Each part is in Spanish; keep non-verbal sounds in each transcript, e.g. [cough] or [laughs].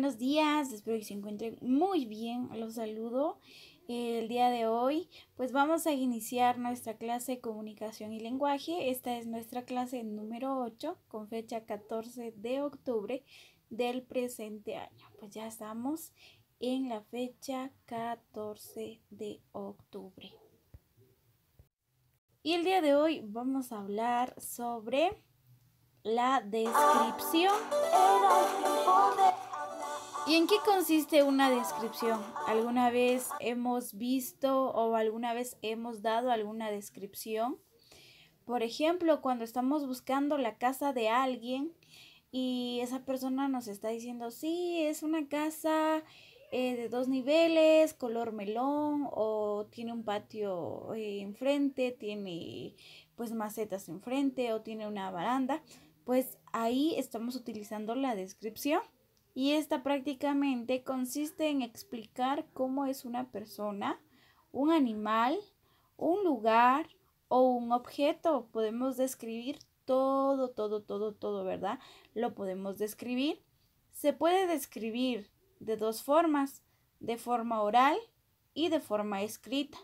buenos días, espero que se encuentren muy bien, los saludo. El día de hoy pues vamos a iniciar nuestra clase de comunicación y lenguaje. Esta es nuestra clase número 8 con fecha 14 de octubre del presente año. Pues ya estamos en la fecha 14 de octubre. Y el día de hoy vamos a hablar sobre la descripción. ¿Y en qué consiste una descripción? ¿Alguna vez hemos visto o alguna vez hemos dado alguna descripción? Por ejemplo, cuando estamos buscando la casa de alguien y esa persona nos está diciendo, sí, es una casa eh, de dos niveles, color melón, o tiene un patio eh, enfrente, tiene pues macetas enfrente, o tiene una baranda, pues ahí estamos utilizando la descripción y esta prácticamente consiste en explicar cómo es una persona, un animal, un lugar o un objeto. Podemos describir todo, todo, todo, todo, ¿verdad? Lo podemos describir. Se puede describir de dos formas, de forma oral y de forma escrita,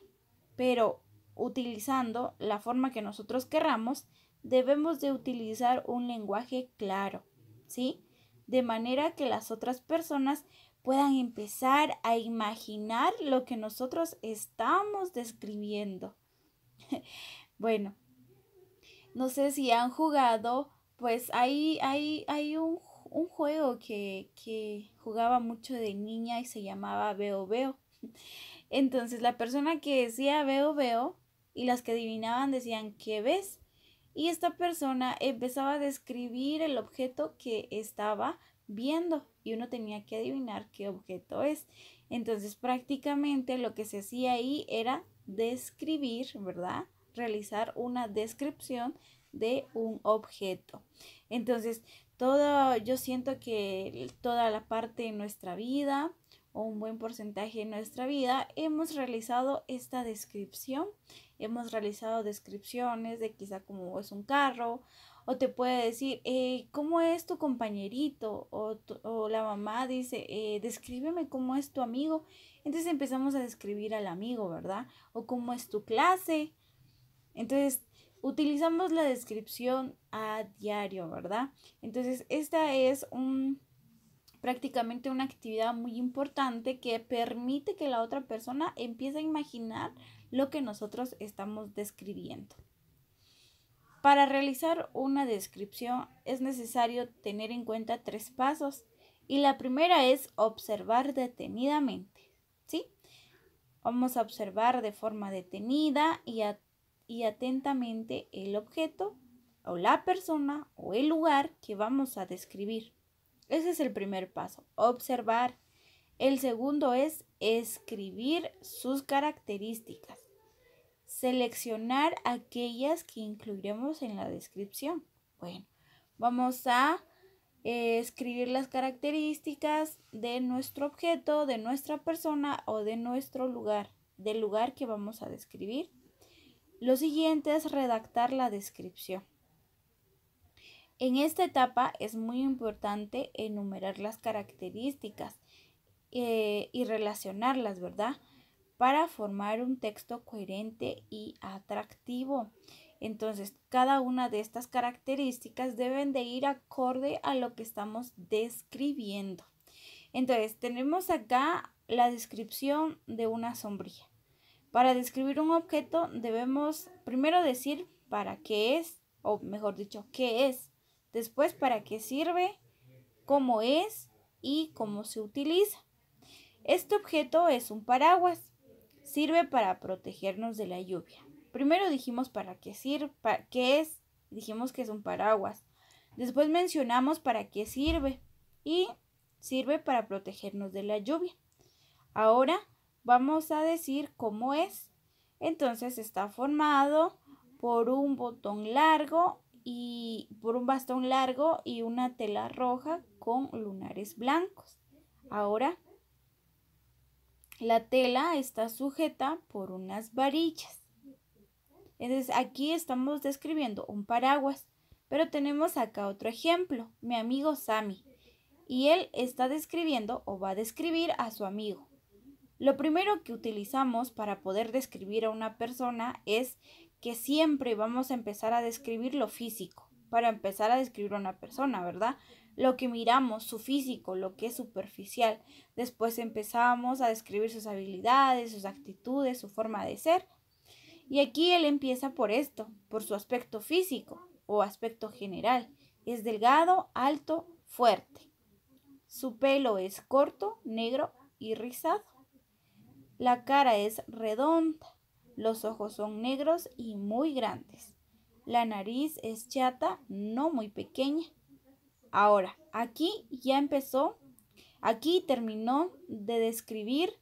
pero utilizando la forma que nosotros querramos, debemos de utilizar un lenguaje claro, ¿sí? de manera que las otras personas puedan empezar a imaginar lo que nosotros estamos describiendo. [laughs] bueno, no sé si han jugado, pues hay, hay, hay un, juego que, que jugaba mucho de niña y se llamaba Veo Veo. [laughs] Entonces la persona que decía Veo Veo y las que adivinaban decían ¿qué ves? y esta persona empezaba a describir el objeto que estaba viendo y uno tenía que adivinar qué objeto es. Entonces prácticamente lo que se hacía ahí era describir, ¿verdad? Realizar una descripción de un objeto. Entonces, todo, yo siento que toda la parte de nuestra vida, o un buen porcentaje de nuestra vida, hemos realizado esta descripción. Hemos realizado descripciones de quizá cómo es un carro, o te puede decir, eh, ¿cómo es tu compañerito? O, la mamá dice, eh, descríbeme cómo es tu amigo. Entonces empezamos a describir al amigo, ¿verdad? O cómo es tu clase. Entonces utilizamos la descripción a diario, ¿verdad? Entonces esta es un prácticamente una actividad muy importante que permite que la otra persona empiece a imaginar lo que nosotros estamos describiendo. Para realizar una descripción es necesario tener en cuenta tres pasos y la primera es observar detenidamente, ¿sí? Vamos a observar de forma detenida y, y atentamente el objeto o la persona o el lugar que vamos a describir. Ese es el primer paso, observar. El segundo es escribir sus características. Seleccionar aquellas que incluiremos en la descripción. Bueno, vamos a eh, escribir las características de nuestro objeto, de nuestra persona o de nuestro lugar, del lugar que vamos a describir. Lo siguiente es redactar la descripción. En esta etapa es muy importante enumerar las características eh, y relacionarlas, ¿verdad? Para formar un texto coherente y atractivo. Entonces, cada una de estas características deben de ir acorde a lo que estamos describiendo. Entonces, tenemos acá la descripción de una sombrilla. Para describir un objeto debemos primero decir para qué es, o mejor dicho, qué es después para qué sirve, cómo es y cómo se utiliza. Este objeto es un paraguas. Sirve para protegernos de la lluvia. Primero dijimos para qué sirve, qué es, dijimos que es un paraguas. Después mencionamos para qué sirve y sirve para protegernos de la lluvia. Ahora vamos a decir cómo es. Entonces está formado por un botón largo y por un bastón largo y una tela roja con lunares blancos. Ahora, la tela está sujeta por unas varillas. Entonces, aquí estamos describiendo un paraguas, pero tenemos acá otro ejemplo, mi amigo Sami y él está describiendo o va a describir a su amigo. Lo primero que utilizamos para poder describir a una persona es que siempre vamos a empezar a describir lo físico, para empezar a describir a una persona, ¿verdad? Lo que miramos, su físico, lo que es superficial. Después empezamos a describir sus habilidades, sus actitudes, su forma de ser. Y aquí él empieza por esto, por su aspecto físico o aspecto general. Es delgado, alto, fuerte. Su pelo es corto, negro y rizado. La cara es redonda, los ojos son negros y muy grandes. La nariz es chata, no muy pequeña. Ahora, aquí ya empezó, aquí terminó de describir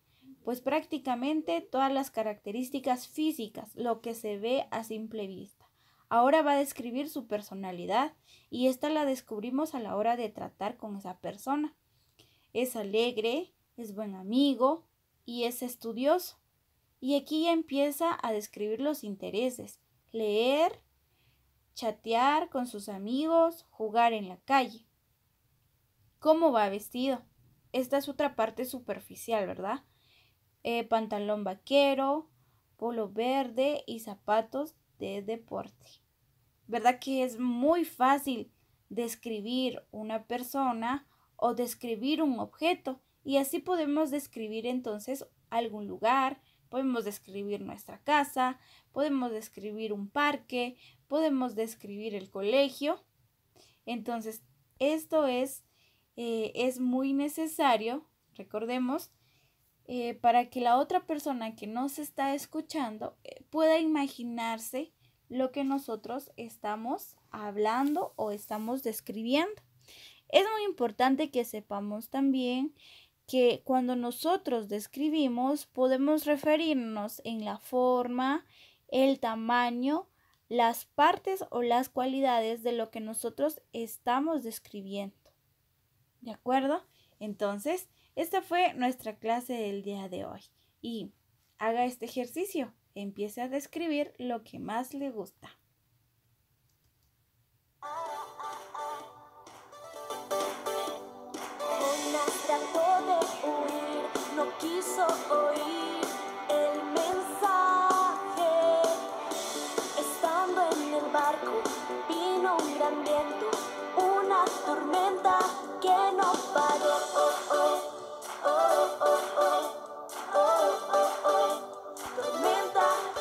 pues prácticamente todas las características físicas, lo que se ve a simple vista. Ahora va a describir su personalidad y esta la descubrimos a la hora de tratar con esa persona. Es alegre, es buen amigo y es estudioso. Y aquí ya empieza a describir los intereses. Leer, chatear con sus amigos, jugar en la calle. ¿Cómo va vestido? Esta es otra parte superficial, ¿verdad? Eh, pantalón vaquero, polo verde y zapatos de deporte. ¿Verdad que es muy fácil describir una persona o describir un objeto? Y así podemos describir entonces algún lugar, Podemos describir nuestra casa, podemos describir un parque, podemos describir el colegio. Entonces, esto es, eh, es muy necesario, recordemos, eh, para que la otra persona que nos está escuchando eh, pueda imaginarse lo que nosotros estamos hablando o estamos describiendo. Es muy importante que sepamos también que cuando nosotros describimos podemos referirnos en la forma, el tamaño, las partes o las cualidades de lo que nosotros estamos describiendo. ¿De acuerdo? Entonces, esta fue nuestra clase del día de hoy. Y haga este ejercicio. Empiece a describir lo que más le gusta.